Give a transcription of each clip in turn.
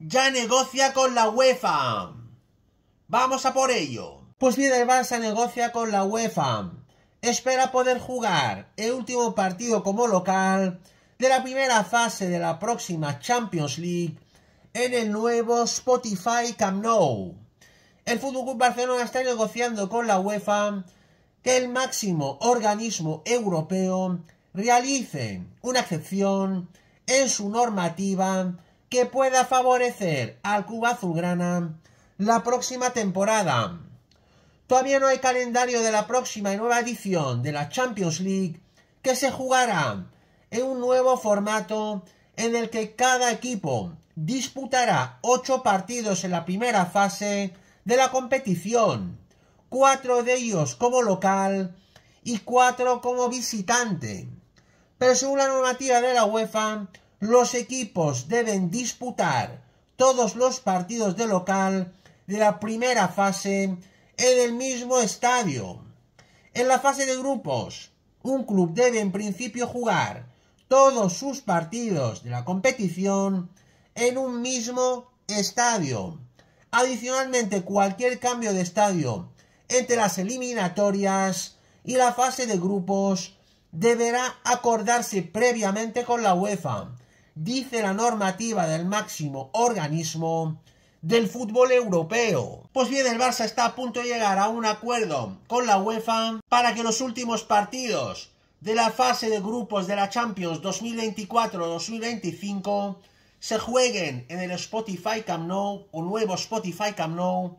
ya negocia con la UEFA. Vamos a por ello. Pues bien, el negocia con la UEFA. Espera poder jugar el último partido como local de la primera fase de la próxima Champions League en el nuevo Spotify Camp Nou. El FC Barcelona está negociando con la UEFA que el máximo organismo europeo realice una excepción en su normativa que pueda favorecer al Club Azulgrana la próxima temporada. Todavía no hay calendario de la próxima y nueva edición de la Champions League que se jugará en un nuevo formato en el que cada equipo disputará ocho partidos en la primera fase de la competición, cuatro de ellos como local y cuatro como visitante. Pero según la normativa de la UEFA, los equipos deben disputar todos los partidos de local de la primera fase en el mismo estadio. En la fase de grupos, un club debe en principio jugar todos sus partidos de la competición en un mismo estadio. Adicionalmente, cualquier cambio de estadio entre las eliminatorias y la fase de grupos deberá acordarse previamente con la UEFA dice la normativa del máximo organismo del fútbol europeo. Pues bien, el Barça está a punto de llegar a un acuerdo con la UEFA para que los últimos partidos de la fase de grupos de la Champions 2024-2025 se jueguen en el Spotify Camp Nou, un nuevo Spotify Camp Nou,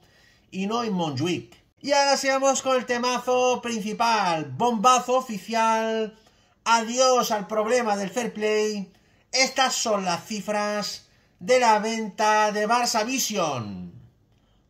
y no en Montjuic. Y ahora sigamos con el temazo principal, bombazo oficial, adiós al problema del fair play, estas son las cifras de la venta de Barça Vision.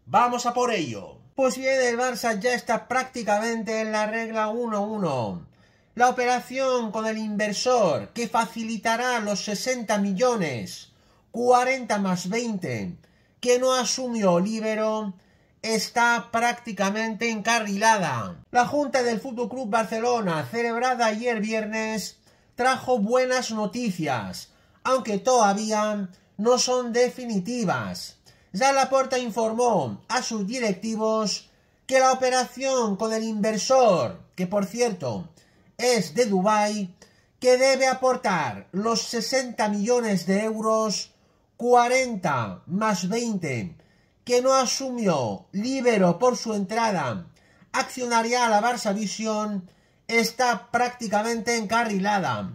Vamos a por ello. Pues bien, el Barça ya está prácticamente en la regla 1-1. La operación con el inversor que facilitará los 60 millones, 40 más 20, que no asumió Libero, está prácticamente encarrilada. La Junta del Fútbol Club Barcelona, celebrada ayer viernes, trajo buenas noticias aunque todavía no son definitivas. Ya Laporta informó a sus directivos que la operación con el inversor, que por cierto es de Dubái, que debe aportar los 60 millones de euros, 40 más 20, que no asumió Libero por su entrada accionarial a Barça Visión, está prácticamente encarrilada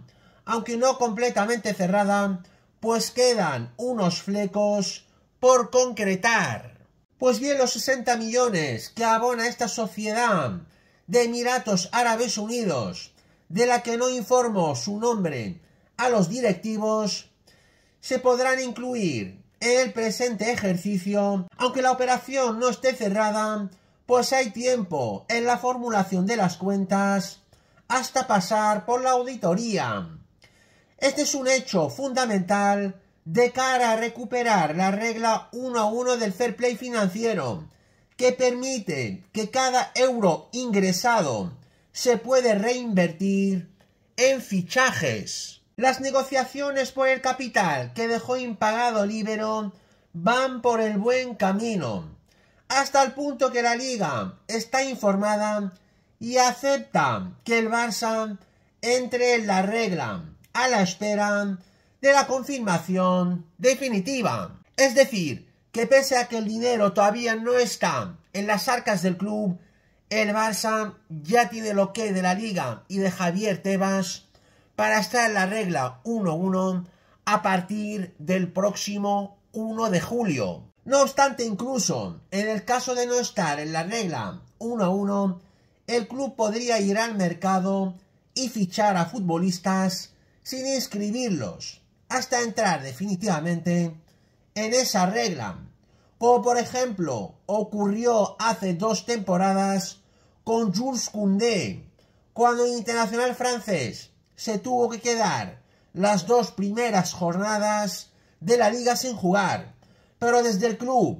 aunque no completamente cerrada, pues quedan unos flecos por concretar. Pues bien, los 60 millones que abona esta sociedad de Emiratos Árabes Unidos, de la que no informo su nombre a los directivos, se podrán incluir en el presente ejercicio, aunque la operación no esté cerrada, pues hay tiempo en la formulación de las cuentas hasta pasar por la auditoría. Este es un hecho fundamental de cara a recuperar la regla 1 a 1 del fair play financiero, que permite que cada euro ingresado se puede reinvertir en fichajes. Las negociaciones por el capital que dejó impagado Libero van por el buen camino, hasta el punto que la liga está informada y acepta que el Barça entre en la regla a la espera de la confirmación definitiva. Es decir, que pese a que el dinero todavía no está en las arcas del club, el Barça ya tiene lo que de la Liga y de Javier Tebas para estar en la regla 1-1 a partir del próximo 1 de julio. No obstante, incluso en el caso de no estar en la regla 1-1, el club podría ir al mercado y fichar a futbolistas sin inscribirlos, hasta entrar definitivamente en esa regla, como por ejemplo ocurrió hace dos temporadas con Jules Koundé, cuando el internacional francés se tuvo que quedar las dos primeras jornadas de la liga sin jugar, pero desde el club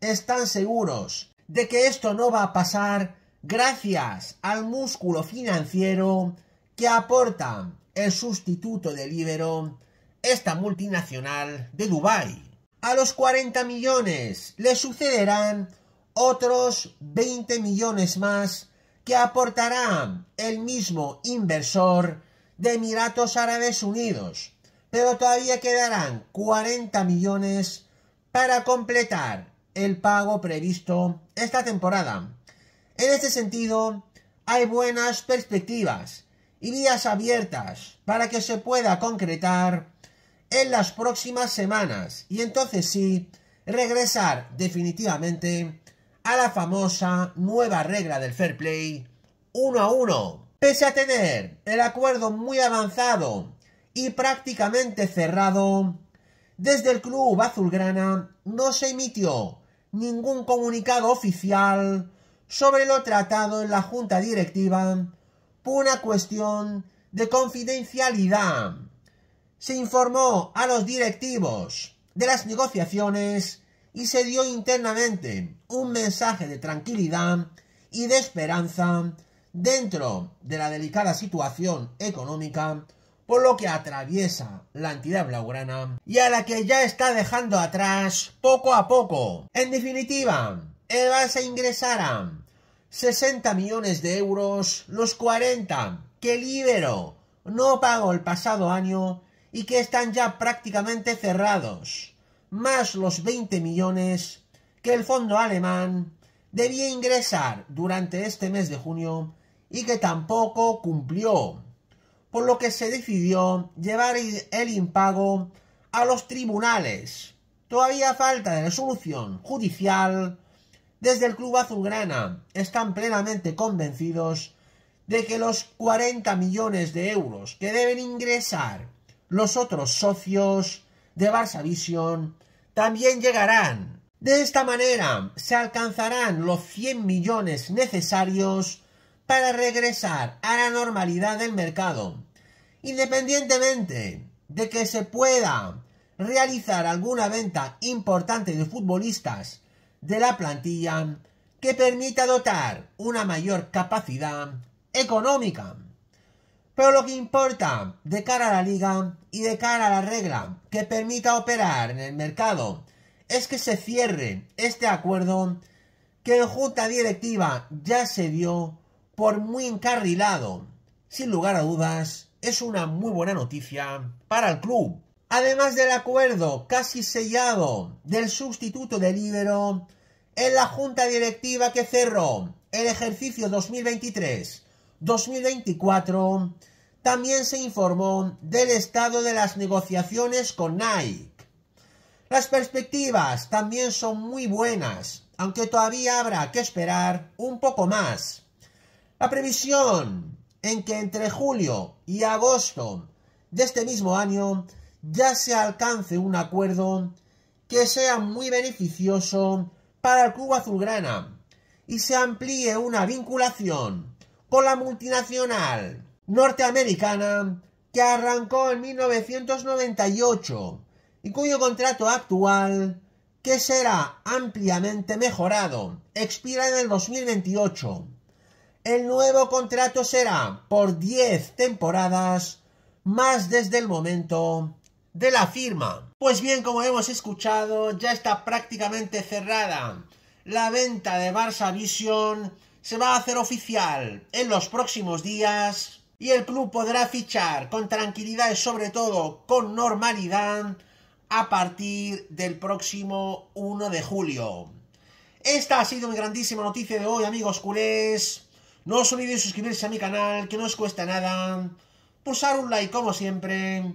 están seguros de que esto no va a pasar gracias al músculo financiero que aportan el sustituto de libero esta multinacional de Dubái. A los 40 millones le sucederán otros 20 millones más que aportará el mismo inversor de Emiratos Árabes Unidos, pero todavía quedarán 40 millones para completar el pago previsto esta temporada. En este sentido, hay buenas perspectivas y vías abiertas para que se pueda concretar en las próximas semanas y entonces sí regresar definitivamente a la famosa nueva regla del fair play uno a uno. Pese a tener el acuerdo muy avanzado y prácticamente cerrado, desde el club azulgrana no se emitió ningún comunicado oficial sobre lo tratado en la junta directiva una cuestión de confidencialidad. Se informó a los directivos de las negociaciones y se dio internamente un mensaje de tranquilidad y de esperanza dentro de la delicada situación económica por lo que atraviesa la entidad blaugrana y a la que ya está dejando atrás poco a poco. En definitiva, Eva se ingresará 60 millones de euros, los 40 que Libero no pagó el pasado año y que están ya prácticamente cerrados, más los 20 millones que el fondo alemán debía ingresar durante este mes de junio y que tampoco cumplió, por lo que se decidió llevar el impago a los tribunales. Todavía falta de resolución judicial desde el club azulgrana están plenamente convencidos de que los 40 millones de euros que deben ingresar los otros socios de Barça Vision también llegarán. De esta manera se alcanzarán los 100 millones necesarios para regresar a la normalidad del mercado, independientemente de que se pueda realizar alguna venta importante de futbolistas de la plantilla que permita dotar una mayor capacidad económica. Pero lo que importa de cara a la liga y de cara a la regla que permita operar en el mercado es que se cierre este acuerdo que en junta directiva ya se dio por muy encarrilado. Sin lugar a dudas, es una muy buena noticia para el club. Además del acuerdo casi sellado del sustituto de Libero, en la junta directiva que cerró el ejercicio 2023-2024, también se informó del estado de las negociaciones con Nike. Las perspectivas también son muy buenas, aunque todavía habrá que esperar un poco más. La previsión en que entre julio y agosto de este mismo año ya se alcance un acuerdo que sea muy beneficioso para el club azulgrana y se amplíe una vinculación con la multinacional norteamericana que arrancó en 1998 y cuyo contrato actual, que será ampliamente mejorado, expira en el 2028. El nuevo contrato será por 10 temporadas más desde el momento de la firma. Pues bien, como hemos escuchado, ya está prácticamente cerrada. La venta de Barça Vision se va a hacer oficial en los próximos días y el club podrá fichar con tranquilidad y sobre todo con normalidad a partir del próximo 1 de julio. Esta ha sido mi grandísima noticia de hoy, amigos culés. No os olvidéis suscribirse a mi canal, que no os cuesta nada. Pulsar un like como siempre